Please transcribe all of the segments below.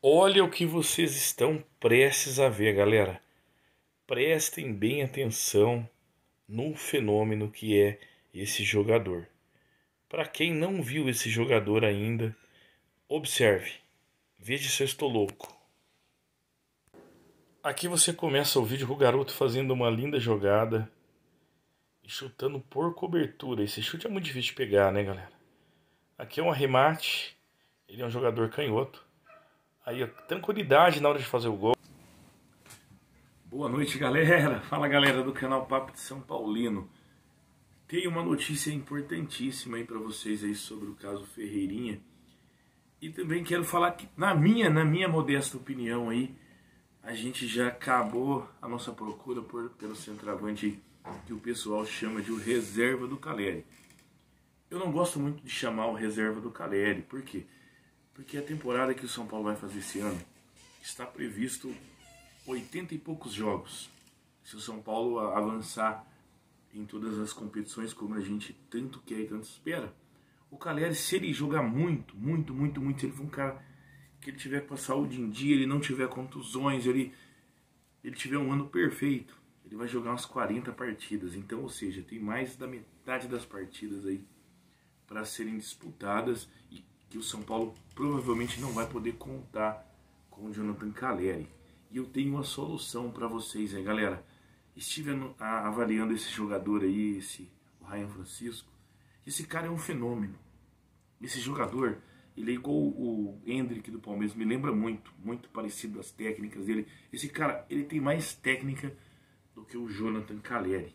Olha o que vocês estão prestes a ver, galera. Prestem bem atenção no fenômeno que é esse jogador. Para quem não viu esse jogador ainda, observe. Veja se eu estou louco. Aqui você começa o vídeo com o garoto fazendo uma linda jogada e chutando por cobertura. Esse chute é muito difícil de pegar, né, galera? Aqui é um arremate. Ele é um jogador canhoto aí a tranquilidade na hora de fazer o gol. Boa noite, galera. Fala, galera do canal Papo de São Paulino. Tem uma notícia importantíssima aí para vocês aí sobre o caso Ferreirinha. E também quero falar que na minha, na minha modesta opinião aí, a gente já acabou a nossa procura por, pelo centroavante que o pessoal chama de o reserva do Caleri. Eu não gosto muito de chamar o reserva do Caleri, por quê? Porque porque a temporada que o São Paulo vai fazer esse ano está previsto 80 e poucos jogos. Se o São Paulo avançar em todas as competições como a gente tanto quer e tanto espera, o Caleri, se ele jogar muito, muito, muito, muito, se ele for um cara que ele tiver com a saúde em dia, ele não tiver contusões, ele, ele tiver um ano perfeito, ele vai jogar umas 40 partidas. Então, ou seja, tem mais da metade das partidas aí para serem disputadas e que o São Paulo provavelmente não vai poder contar com o Jonathan Caleri. E eu tenho uma solução para vocês aí, galera. Estive avaliando esse jogador aí, esse o Ryan Francisco. Esse cara é um fenômeno. Esse jogador, ele é igual o Hendrick do Palmeiras, me lembra muito, muito parecido as técnicas dele. Esse cara, ele tem mais técnica do que o Jonathan Caleri.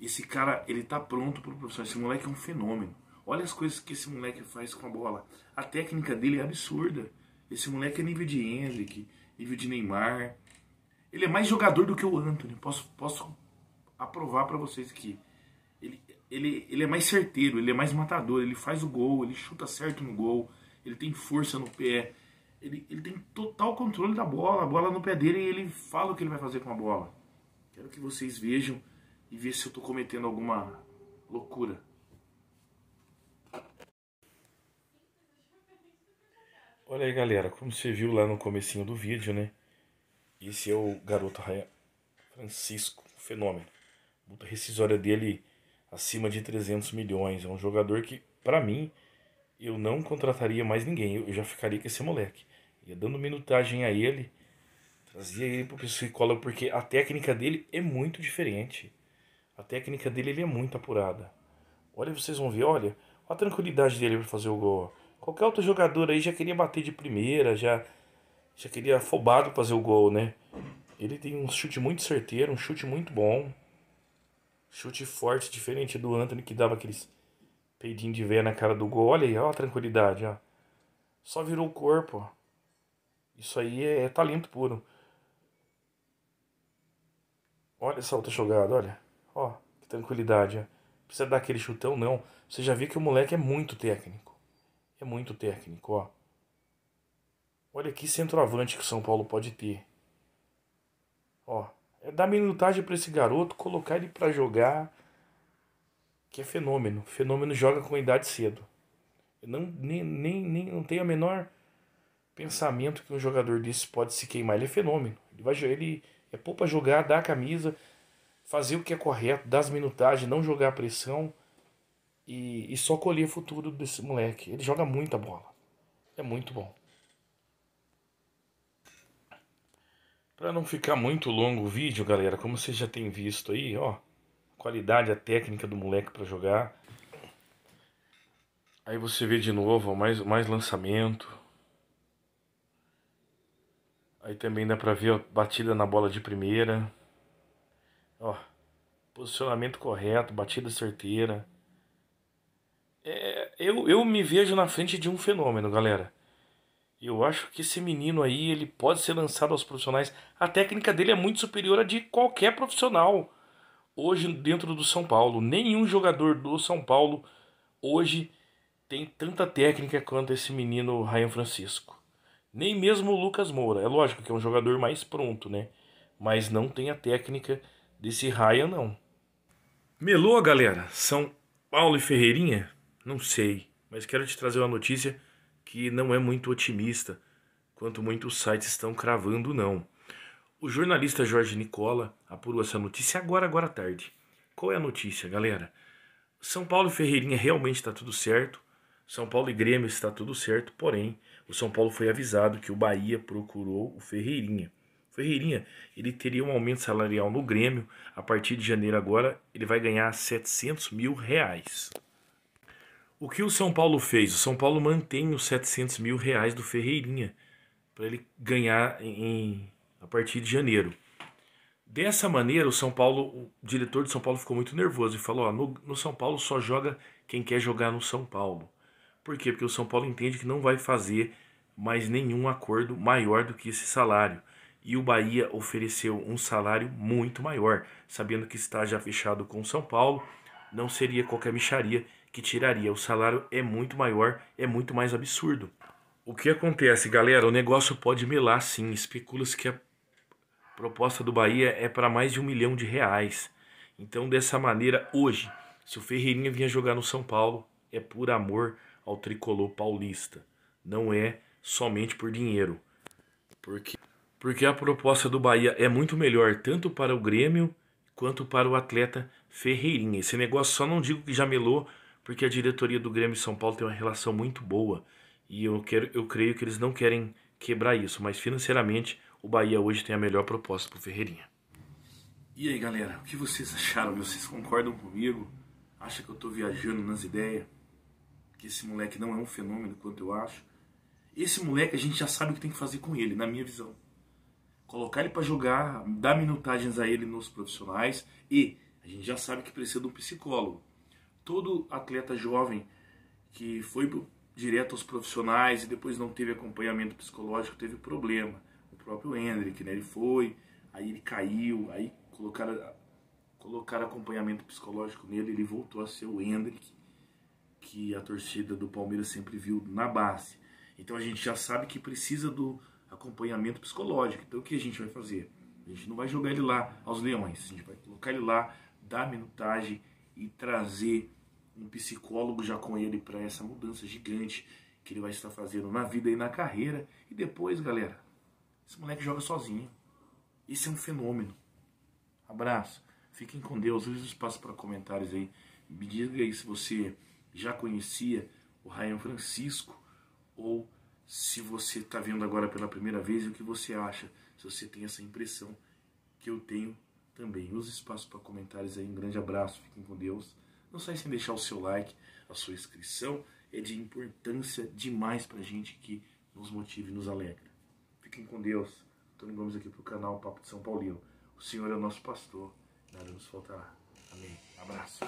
Esse cara, ele tá pronto pro profissional. Esse moleque é um fenômeno. Olha as coisas que esse moleque faz com a bola. A técnica dele é absurda. Esse moleque é nível de Henrique, nível de Neymar. Ele é mais jogador do que o Anthony. Posso, posso aprovar para vocês que ele, ele, ele é mais certeiro, ele é mais matador. Ele faz o gol, ele chuta certo no gol, ele tem força no pé. Ele, ele tem total controle da bola, a bola no pé dele e ele fala o que ele vai fazer com a bola. Quero que vocês vejam e vejam se eu estou cometendo alguma loucura. Olha aí galera, como você viu lá no comecinho do vídeo, né? Esse é o garoto Raia Francisco, um fenômeno. Multa rescisória dele acima de 300 milhões. É um jogador que, para mim, eu não contrataria mais ninguém. Eu já ficaria com esse moleque. Ia dando minutagem a ele, trazia ele pro psicólogo, porque a técnica dele é muito diferente. A técnica dele ele é muito apurada. Olha, vocês vão ver, olha, a tranquilidade dele para fazer o gol. Qualquer outro jogador aí já queria bater de primeira, já, já queria afobado fazer o gol, né? Ele tem um chute muito certeiro, um chute muito bom. Chute forte, diferente do Anthony que dava aqueles peidinhos de véia na cara do gol. Olha aí, olha a tranquilidade, ó. Só virou o corpo, ó. Isso aí é, é talento puro. Olha essa outra jogada, olha. Ó, que tranquilidade, ó. Precisa dar aquele chutão, não. Você já viu que o moleque é muito técnico. É muito técnico, ó. Olha que centroavante que o São Paulo pode ter. Ó, é dar minutagem para esse garoto, colocar ele para jogar, que é fenômeno. Fenômeno joga com idade cedo. Eu não, nem, nem, nem não tenho a menor pensamento que um jogador desse pode se queimar. Ele é fenômeno. Ele vai ele é poupa jogar, dar a camisa, fazer o que é correto, dar as minutagens, não jogar a pressão. E, e só colher o futuro desse moleque. Ele joga muita bola. É muito bom. Para não ficar muito longo o vídeo, galera, como vocês já têm visto aí, ó, a qualidade, a técnica do moleque para jogar. Aí você vê de novo, ó, mais mais lançamento. Aí também dá para ver a batida na bola de primeira. Ó, posicionamento correto, batida certeira. É, eu, eu me vejo na frente de um fenômeno, galera. Eu acho que esse menino aí, ele pode ser lançado aos profissionais. A técnica dele é muito superior à de qualquer profissional hoje dentro do São Paulo. Nenhum jogador do São Paulo hoje tem tanta técnica quanto esse menino Ryan Francisco. Nem mesmo o Lucas Moura. É lógico que é um jogador mais pronto, né? Mas não tem a técnica desse Ryan, não. Melou, galera? São Paulo e Ferreirinha? Não sei, mas quero te trazer uma notícia que não é muito otimista, quanto muitos sites estão cravando não. O jornalista Jorge Nicola apurou essa notícia agora, agora à tarde. Qual é a notícia, galera? São Paulo e Ferreirinha realmente está tudo certo. São Paulo e Grêmio está tudo certo, porém, o São Paulo foi avisado que o Bahia procurou o Ferreirinha. O Ferreirinha, ele teria um aumento salarial no Grêmio. A partir de janeiro agora, ele vai ganhar 700 mil reais. O que o São Paulo fez? O São Paulo mantém os 700 mil reais do Ferreirinha para ele ganhar em, a partir de janeiro. Dessa maneira, o São Paulo, o diretor de São Paulo ficou muito nervoso e falou: ó, no, no São Paulo só joga quem quer jogar no São Paulo. Por quê? Porque o São Paulo entende que não vai fazer mais nenhum acordo maior do que esse salário. E o Bahia ofereceu um salário muito maior, sabendo que está já fechado com o São Paulo não seria qualquer micharia que tiraria. O salário é muito maior, é muito mais absurdo. O que acontece, galera? O negócio pode melar sim. Especula-se que a proposta do Bahia é para mais de um milhão de reais. Então, dessa maneira, hoje, se o Ferreirinha vinha jogar no São Paulo, é por amor ao tricolor paulista. Não é somente por dinheiro. Porque, porque a proposta do Bahia é muito melhor tanto para o Grêmio quanto para o atleta Ferreirinha. Esse negócio só não digo que já melou, porque a diretoria do Grêmio São Paulo tem uma relação muito boa e eu, quero, eu creio que eles não querem quebrar isso, mas financeiramente o Bahia hoje tem a melhor proposta para o Ferreirinha. E aí galera, o que vocês acharam? Vocês concordam comigo? Acha que eu estou viajando nas ideias? Que esse moleque não é um fenômeno quanto eu acho? Esse moleque a gente já sabe o que tem que fazer com ele, na minha visão colocar ele para jogar, dar minutagens a ele nos profissionais e a gente já sabe que precisa de um psicólogo. Todo atleta jovem que foi direto aos profissionais e depois não teve acompanhamento psicológico teve problema. O próprio Hendrick, né? Ele foi, aí ele caiu, aí colocaram, colocaram acompanhamento psicológico nele, ele voltou a ser o Hendrick que a torcida do Palmeiras sempre viu na base. Então a gente já sabe que precisa do acompanhamento psicológico. Então o que a gente vai fazer? A gente não vai jogar ele lá aos leões, a gente vai colocar ele lá, dar minutagem e trazer um psicólogo já com ele para essa mudança gigante que ele vai estar fazendo na vida e na carreira. E depois, galera, esse moleque joga sozinho. Esse é um fenômeno. Abraço. Fiquem com Deus. Use o espaço para comentários aí. Me diga aí se você já conhecia o Ryan Francisco ou se você está vendo agora pela primeira vez o que você acha, se você tem essa impressão que eu tenho também. Use espaço para comentários aí. Um grande abraço, fiquem com Deus. Não sai sem deixar o seu like, a sua inscrição é de importância demais para gente que nos motive e nos alegra. Fiquem com Deus. Antônio Gomes aqui para o canal Papo de São Paulino. O Senhor é o nosso pastor, nada nos faltará. Amém. Abraço.